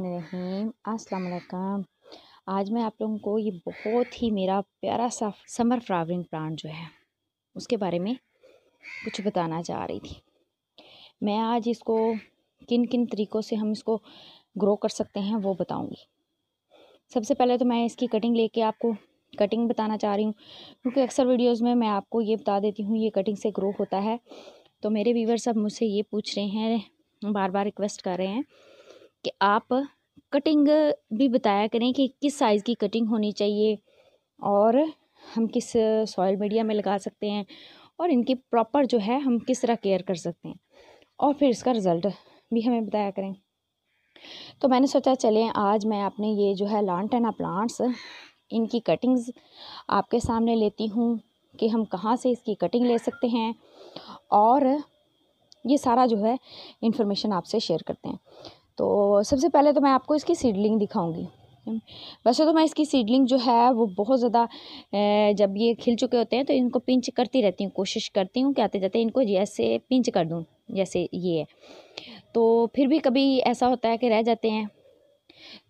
रहीम अस्सलाम वालेकुम आज मैं आप लोगों को ये बहुत ही मेरा प्यारा सा समर फ्लावरिंग प्लांट जो है उसके बारे में कुछ बताना चाह रही थी मैं आज इसको किन किन तरीक़ों से हम इसको ग्रो कर सकते हैं वो बताऊंगी सबसे पहले तो मैं इसकी कटिंग लेके आपको कटिंग बताना चाह रही हूँ क्योंकि अक्सर वीडियोज़ में मैं आपको ये बता देती हूँ ये कटिंग से ग्रो होता है तो मेरे व्यूवर सब मुझसे ये पूछ रहे हैं बार बार रिक्वेस्ट कर रहे हैं कि आप कटिंग भी बताया करें कि किस साइज़ की कटिंग होनी चाहिए और हम किस सॉयल मीडिया में लगा सकते हैं और इनकी प्रॉपर जो है हम किस तरह केयर कर सकते हैं और फिर इसका रिज़ल्ट भी हमें बताया करें तो मैंने सोचा चलें आज मैं अपने ये जो है लॉन्टना प्लांट्स इनकी कटिंग्स आपके सामने लेती हूँ कि हम कहाँ से इसकी कटिंग ले सकते हैं और ये सारा जो है इन्फॉर्मेशन आपसे शेयर करते हैं तो सबसे पहले तो मैं आपको इसकी सीडलिंग दिखाऊंगी वैसे तो मैं इसकी सीडलिंग जो है वो बहुत ज़्यादा जब ये खिल चुके होते हैं तो इनको पिंच करती रहती हूँ कोशिश करती हूँ कि आते जाते इनको जैसे पिंच कर दूँ जैसे ये है तो फिर भी कभी ऐसा होता है कि रह जाते हैं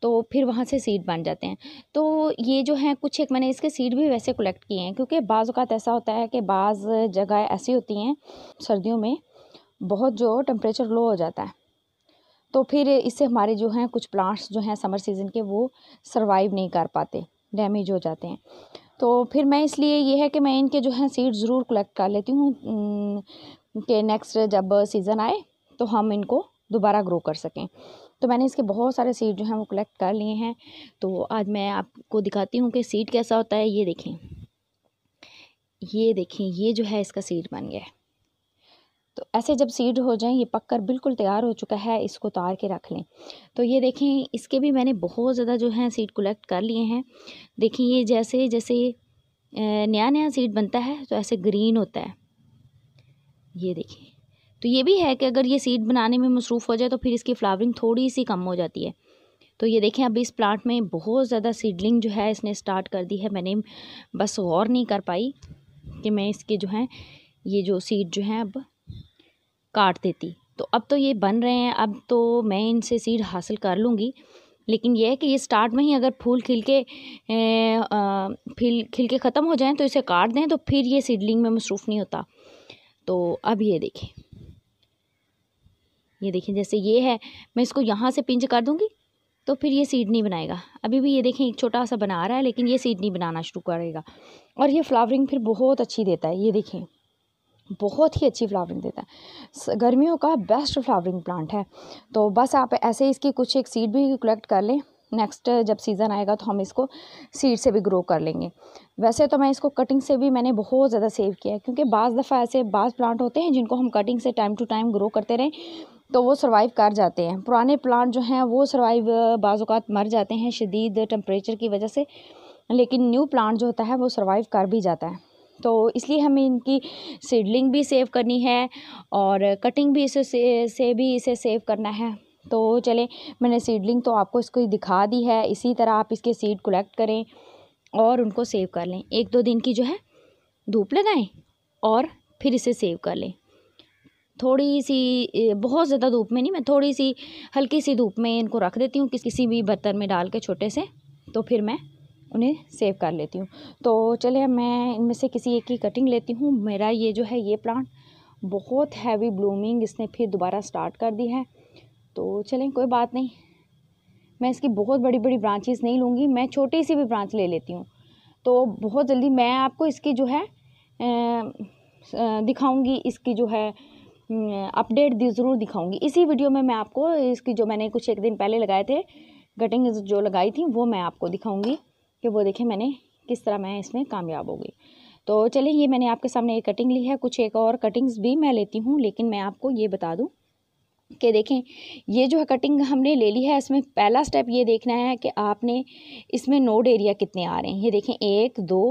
तो फिर वहाँ से सीड बन जाते हैं तो ये जो है कुछ एक मैंने इसके सीड भी वैसे कलेक्ट किए हैं क्योंकि बाज़ अवत ऐसा होता है कि बाज़ जगह ऐसी होती हैं सर्दियों में बहुत जो टेम्परेचर लो हो जाता है तो फिर इससे हमारे जो हैं कुछ प्लांट्स जो हैं समर सीज़न के वो सर्वाइव नहीं कर पाते डैमेज हो जाते हैं तो फिर मैं इसलिए ये है कि मैं इनके जो हैं सीड ज़रूर कलेक्ट कर लेती हूँ कि नेक्स्ट जब सीज़न आए तो हम इनको दोबारा ग्रो कर सकें तो मैंने इसके बहुत सारे सीड जो हैं वो कलेक्ट कर लिए हैं तो आज मैं आपको दिखाती हूँ कि सीड कैसा होता है ये देखें ये देखें ये जो है इसका सीड बन गया है तो ऐसे जब सीड हो जाएं ये पककर बिल्कुल तैयार हो चुका है इसको उतार के रख लें तो ये देखें इसके भी मैंने बहुत ज़्यादा जो है सीड कलेक्ट कर लिए हैं देखें ये जैसे जैसे नया नया सीड बनता है तो ऐसे ग्रीन होता है ये देखें तो ये भी है कि अगर ये सीड बनाने में मसरूफ़ हो जाए तो फिर इसकी फ्लावरिंग थोड़ी सी कम हो जाती है तो ये देखें अभी इस प्लांट में बहुत ज़्यादा सीडलिंग जो है इसने स्टार्ट कर दी है मैंने बस गौर नहीं कर पाई कि मैं इसके जो है ये जो सीड जो है अब काट देती तो अब तो ये बन रहे हैं अब तो मैं इनसे सीड हासिल कर लूँगी लेकिन यह है कि ये स्टार्ट में ही अगर फूल खिल के फिल खिल के ख़त्म हो जाएं तो इसे काट दें तो फिर ये सीडलिंग में मसरूफ़ नहीं होता तो अब ये देखें ये देखें जैसे ये है मैं इसको यहाँ से पिंज कर दूँगी तो फिर ये सीड नहीं बनाएगा अभी भी ये देखें एक छोटा सा बना रहा है लेकिन ये सीड नहीं बनाना शुरू करेगा और ये फ्लावरिंग फिर बहुत अच्छी देता है ये देखें बहुत ही अच्छी फ्लावरिंग देता है गर्मियों का बेस्ट फ्लावरिंग प्लांट है तो बस आप ऐसे इसकी कुछ एक सीड भी कलेक्ट कर लें नेक्स्ट जब सीज़न आएगा तो हम इसको सीड से भी ग्रो कर लेंगे वैसे तो मैं इसको कटिंग से भी मैंने बहुत ज़्यादा सेव किया है क्योंकि बाज़ दफ़ा ऐसे बाज़ प्लांट होते हैं जिनको हम कटिंग से टाइम टू टाइम ग्रो करते रहें तो वो सर्वाइव कर जाते हैं पुराने प्लांट जो हैं वो सर्वाइव बाज़ात मर जाते हैं शदीद टम्परेचर की वजह से लेकिन न्यू प्लांट जो होता है वो सर्वाइव कर भी जाता है तो इसलिए हमें इनकी सीडलिंग भी सेव करनी है और कटिंग भी इसे से, से भी इसे सेव करना है तो चलें मैंने सीडलिंग तो आपको इसको दिखा दी है इसी तरह आप इसके सीड कलेक्ट करें और उनको सेव कर लें एक दो दिन की जो है धूप लगाएं और फिर इसे सेव कर लें थोड़ी सी बहुत ज़्यादा धूप में नहीं मैं थोड़ी सी हल्की सी धूप में इनको रख देती हूँ किसी भी बर्तन में डाल के छोटे से तो फिर मैं उन्हें सेव कर लेती हूँ तो चलिए मैं इनमें से किसी एक की कटिंग लेती हूँ मेरा ये जो है ये प्लांट बहुत हैवी ब्लूमिंग इसने फिर दोबारा स्टार्ट कर दी है तो चलें कोई बात नहीं मैं इसकी बहुत बड़ी बड़ी ब्रांचेस नहीं लूँगी मैं छोटी सी भी ब्रांच ले लेती हूँ तो बहुत जल्दी मैं आपको इसकी जो है दिखाऊँगी इसकी जो है अपडेट दी ज़रूर दिखाऊँगी इसी वीडियो में मैं आपको इसकी जो मैंने कुछ एक दिन पहले लगाए थे कटिंग जो लगाई थी वो मैं आपको दिखाऊँगी कि वो देखें मैंने किस तरह मैं इसमें कामयाब हो गई तो चलिए ये मैंने आपके सामने एक कटिंग ली है कुछ एक और कटिंग्स भी मैं लेती हूँ लेकिन मैं आपको ये बता दूँ कि देखें ये जो है कटिंग हमने ले ली है इसमें पहला स्टेप ये देखना है कि आपने इसमें नोड एरिया कितने आ रहे हैं ये देखें एक दो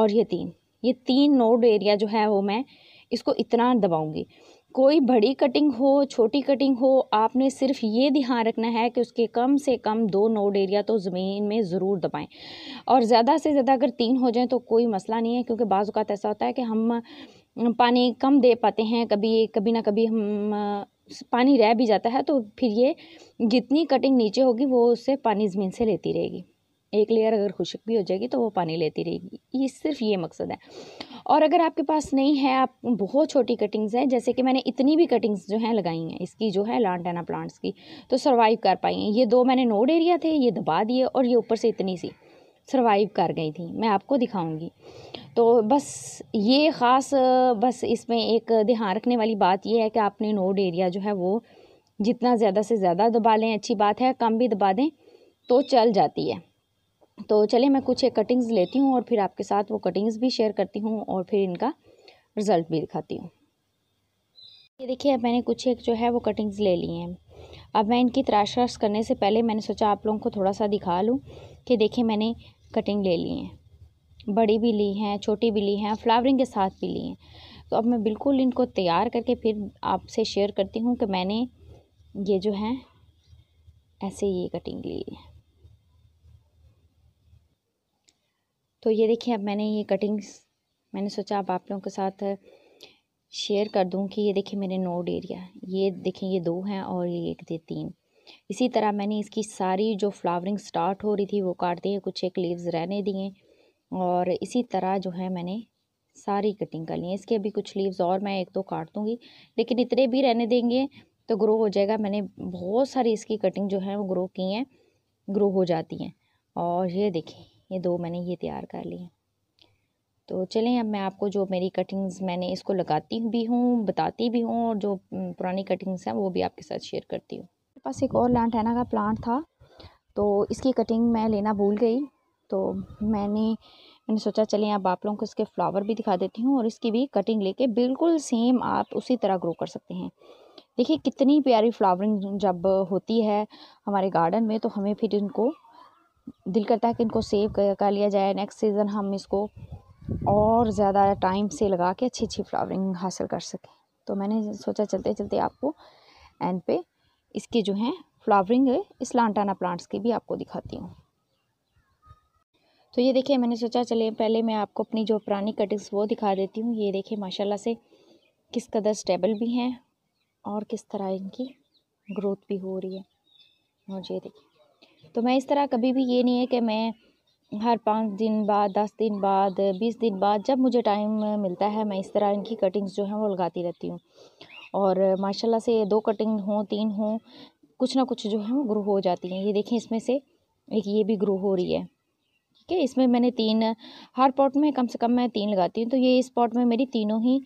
और ये तीन ये तीन नोड एरिया जो है वो मैं इसको इतना दबाऊंगी कोई बड़ी कटिंग हो छोटी कटिंग हो आपने सिर्फ ये ध्यान रखना है कि उसके कम से कम दो नोड एरिया तो ज़मीन में ज़रूर दबाएं और ज़्यादा से ज़्यादा अगर तीन हो जाएं तो कोई मसला नहीं है क्योंकि बाज़ात ऐसा होता है कि हम पानी कम दे पाते हैं कभी कभी ना कभी हम पानी रह भी जाता है तो फिर ये जितनी कटिंग नीचे होगी वो उससे पानी ज़मीन से लेती रहेगी एक लेयर अगर खुशक भी हो जाएगी तो वो पानी लेती रहेगी ये सिर्फ ये मकसद है और अगर आपके पास नहीं है आप बहुत छोटी कटिंग्स हैं जैसे कि मैंने इतनी भी कटिंग्स जो हैं लगाई हैं इसकी जो है लांटाना प्लांट्स की तो सर्वाइव कर पाई हैं ये दो मैंने नोड एरिया थे ये दबा दिए और ये ऊपर से इतनी सी सर्वाइव कर गई थी मैं आपको दिखाऊंगी तो बस ये ख़ास बस इसमें एक ध्यान रखने वाली बात ये है कि आपने नोड एरिया जो है वो जितना ज़्यादा से ज़्यादा दबा लें अच्छी बात है कम भी दबा दें तो चल जाती है तो चलिए मैं कुछ एक कटिंग्स लेती हूँ और फिर आपके साथ वो कटिंग्स भी शेयर करती हूँ और फिर इनका रिज़ल्ट भी दिखाती हूँ ये देखिए अब मैंने कुछ एक जो है वो कटिंग्स ले ली हैं अब मैं इनकी तराशराश करने से पहले मैंने सोचा आप लोगों को थोड़ा सा दिखा लूँ कि देखिए मैंने कटिंग ले ली हैं बड़ी भी ली हैं छोटी भी ली हैं फ्लावरिंग के साथ भी ली हैं तो अब मैं बिल्कुल इनको तैयार करके फिर आपसे शेयर करती हूँ कि मैंने ये जो है ऐसे ये कटिंग ली है तो ये देखिए अब मैंने ये कटिंग्स मैंने सोचा अब आप लोगों के साथ शेयर कर दूं कि ये देखिए मेरे नोड एरिया ये देखें ये दो हैं और ये एक दे तीन इसी तरह मैंने इसकी सारी जो फ्लावरिंग स्टार्ट हो रही थी वो काट दी है कुछ एक लीव्स रहने दिए और इसी तरह जो है मैंने सारी कटिंग कर ली है इसके अभी कुछ लीव्स और मैं एक दो काट दूँगी लेकिन इतने भी रहने देंगे तो ग्रो हो जाएगा मैंने बहुत सारी इसकी कटिंग जो है वो ग्रो की हैं ग्रो हो जाती हैं और ये देखें ये दो मैंने ये तैयार कर लिए तो चलें अब मैं आपको जो मेरी कटिंग्स मैंने इसको लगाती भी हूँ बताती भी हूँ और जो पुरानी कटिंग्स हैं वो भी आपके साथ शेयर करती हूँ मेरे पास एक और लैंटाना का प्लांट था तो इसकी कटिंग मैं लेना भूल गई तो मैंने मैंने सोचा चलें अब आप लोगों को इसके फ्लावर भी दिखा देती हूँ और इसकी भी कटिंग लेके बिल्कुल सेम आप उसी तरह ग्रो कर सकते हैं देखिए कितनी प्यारी फ्लावरिंग जब होती है हमारे गार्डन में तो हमें फिर इनको दिल करता है कि इनको सेव कर लिया जाए नेक्स्ट सीज़न हम इसको और ज़्यादा टाइम से लगा के अच्छी अच्छी फ्लावरिंग हासिल कर सकें तो मैंने सोचा चलते चलते आपको एंड पे इसके जो हैं फ्लावरिंग है, इस लांटाना प्लांट्स की भी आपको दिखाती हूँ तो ये देखिए मैंने सोचा चले पहले मैं आपको अपनी जो पुरानी कटिंग्स वो दिखा देती हूँ ये देखिए माशाल्लाह से किस कदर स्टेबल भी हैं और किस तरह इनकी ग्रोथ भी हो रही है और ये देखिए तो मैं इस तरह कभी भी ये नहीं है कि मैं हर पाँच दिन बाद दस दिन बाद बीस दिन बाद जब मुझे टाइम मिलता है मैं इस तरह इनकी कटिंग्स जो हैं वो लगाती रहती हूँ और माशाल्लाह से दो कटिंग हों तीन हों कुछ ना कुछ जो है वो ग्रो हो जाती हैं ये देखें इसमें से एक ये भी ग्रो हो रही है ठीक है इसमें मैंने तीन हर पॉट में कम से कम मैं तीन लगाती हूँ तो ये इस पॉट में मेरी तीनों ही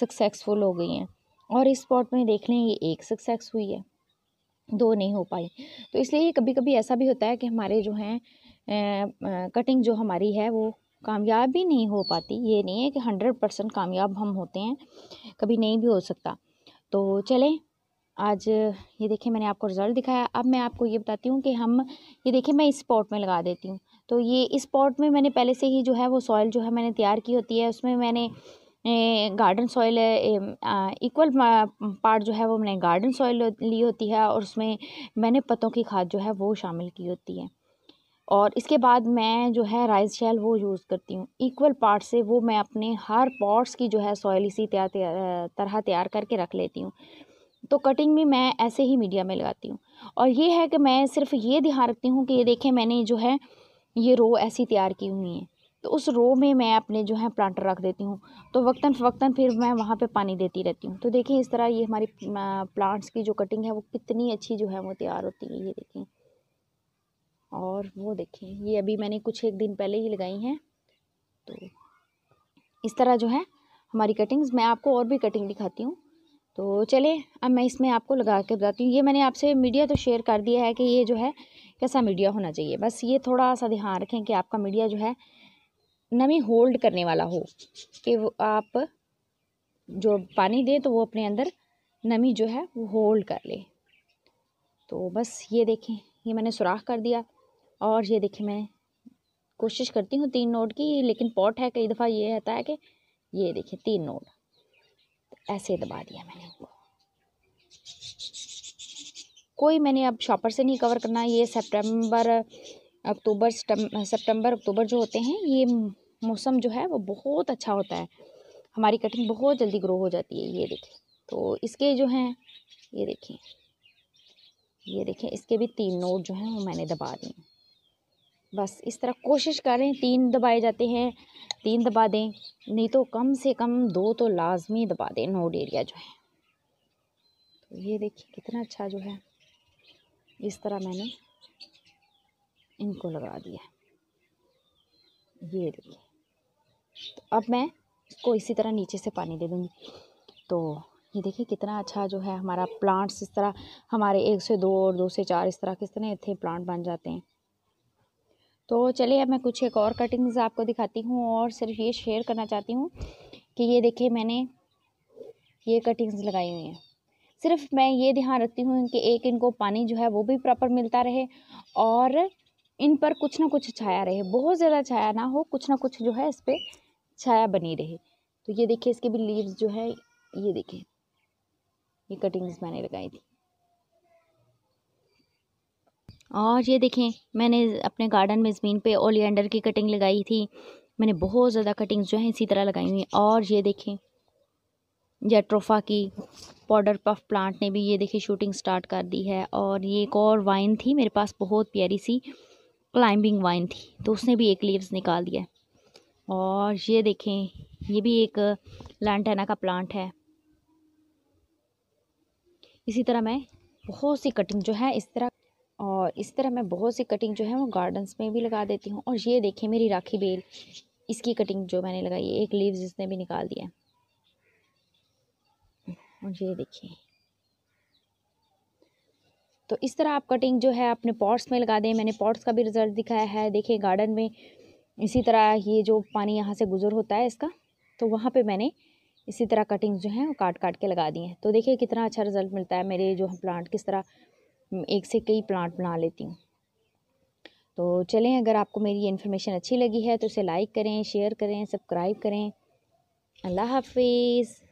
सक्सेसफुल हो गई हैं और इस पॉट में देख लें ये एक सक्सेस हुई है दो नहीं हो पाई तो इसलिए कभी कभी ऐसा भी होता है कि हमारे जो हैं कटिंग जो हमारी है वो कामयाब भी नहीं हो पाती ये नहीं है कि हंड्रेड परसेंट कामयाब हम होते हैं कभी नहीं भी हो सकता तो चलें आज ये देखिए मैंने आपको रिज़ल्ट दिखाया अब मैं आपको ये बताती हूँ कि हम ये देखिए मैं इस पॉट में लगा देती हूँ तो ये इस पॉट में मैंने पहले से ही जो है वो सॉइल जो है मैंने तैयार की होती है उसमें मैंने गार्डन सॉइल इक्वल पार्ट जो है वो मैंने गार्डन सॉइल ली होती है और उसमें मैंने पत्तों की खाद जो है वो शामिल की होती है और इसके बाद मैं जो है राइस शेल वो यूज़ करती हूँ इक्वल पार्ट से वो मैं अपने हर पॉट्स की जो है सॉइल इसी तैयार तरह तैयार करके रख लेती हूँ तो कटिंग भी मैं ऐसे ही मीडिया में लगाती हूँ और ये है कि मैं सिर्फ ये ध्यान रखती हूँ कि ये देखें मैंने जो है ये रो ऐसी तैयार की हुई हैं तो उस रो में मैं अपने जो है प्लांटर रख देती हूँ तो वक्ता फ़वक्ता फिर मैं वहाँ पे पानी देती रहती हूँ तो देखें इस तरह ये हमारी प्लांट्स की जो कटिंग है वो कितनी अच्छी जो है वो तैयार होती है ये देखें और वो देखें ये अभी मैंने कुछ एक दिन पहले ही लगाई हैं तो इस तरह जो है हमारी कटिंग्स मैं आपको और भी कटिंग दिखाती हूँ तो चले अब मैं इसमें आपको लगा के बताती हूँ ये मैंने आपसे मीडिया तो शेयर कर दिया है कि ये जो है कैसा मीडिया होना चाहिए बस ये थोड़ा सा ध्यान रखें कि आपका मीडिया जो है नमी होल्ड करने वाला हो कि वो आप जो पानी दें तो वो अपने अंदर नमी जो है वो होल्ड कर ले तो बस ये देखें ये मैंने सुराख कर दिया और ये देखें मैं कोशिश करती हूँ तीन नोट की लेकिन पॉट है कई दफ़ा ये रहता है कि ये देखें तीन नोट ऐसे दबा दिया मैंने कोई मैंने अब शॉपर से नहीं कवर करना ये सितंबर अक्टूबर सितंबर अक्टूबर जो होते हैं ये मौसम जो है वो बहुत अच्छा होता है हमारी कटिंग बहुत जल्दी ग्रो हो जाती है ये देखें तो इसके जो हैं ये देखें ये देखें इसके भी तीन नोट जो हैं वो मैंने दबा दिए बस इस तरह कोशिश करें तीन दबाए जाते हैं तीन दबा दें नहीं तो कम से कम दो तो लाजमी दबा दें नोड एरिया जो है तो ये देखिए कितना अच्छा जो है इस तरह मैंने इनको लगा दिया ये देखिए तो अब मैं इसको इसी तरह नीचे से पानी दे दूँगी तो ये देखिए कितना अच्छा जो है हमारा प्लांट्स इस तरह हमारे एक से दो और दो से चार इस तरह कितने इतने प्लांट बन जाते हैं तो चलिए अब मैं कुछ एक और कटिंग्स आपको दिखाती हूँ और सिर्फ ये शेयर करना चाहती हूँ कि ये देखिए मैंने ये कटिंग्स लगाई हुई हैं सिर्फ मैं ये ध्यान रखती हूँ कि एक इनको पानी जो है वो भी प्रॉपर मिलता रहे और इन पर कुछ ना कुछ छाया रहे बहुत ज़्यादा छाया ना हो कुछ ना कुछ जो है इस पर छाया बनी रहे तो ये देखिए इसके भी लीव्स जो है ये देखिए ये कटिंग्स मैंने लगाई थी और ये देखें मैंने अपने गार्डन में ज़मीन पे ओलियंडर की कटिंग लगाई थी मैंने बहुत ज़्यादा कटिंग्स जो हैं इसी तरह लगाई हुई और ये देखें जेट्रोफा की पाउडर पफ प्लांट ने भी ये देखिए शूटिंग स्टार्ट कर दी है और ये एक और वाइन थी मेरे पास बहुत प्यारी सी क्लाइंबिंग वाइन थी तो उसने भी एक लीव्स निकाल दिया और ये देखें ये भी एक लैंटेना का प्लांट है इसी तरह मैं बहुत सी कटिंग जो है इस तरह और इस तरह मैं बहुत सी कटिंग जो है वो गार्डन्स में भी लगा देती हूँ और ये देखें मेरी राखी बेल इसकी कटिंग जो मैंने लगाई है एक लीव्स इसने भी निकाल दिया और ये देखिए तो इस तरह आप कटिंग जो है अपने पॉट्स में लगा दें मैंने पॉट्स का भी रिज़ल्ट दिखाया है देखिए गार्डन में इसी तरह ये जो पानी यहाँ से गुजर होता है इसका तो वहाँ पे मैंने इसी तरह कटिंग्स जो हैं वो काट काट के लगा दी हैं तो देखिए कितना अच्छा रिजल्ट मिलता है मेरे जो हम प्लांट किस तरह हम्म, एक से कई प्लांट बना लेती हूँ तो चलें अगर आपको मेरी ये इन्फॉर्मेशन अच्छी लगी है तो इसे लाइक करें शेयर करें सब्सक्राइब करें अल्लाह हाफिज़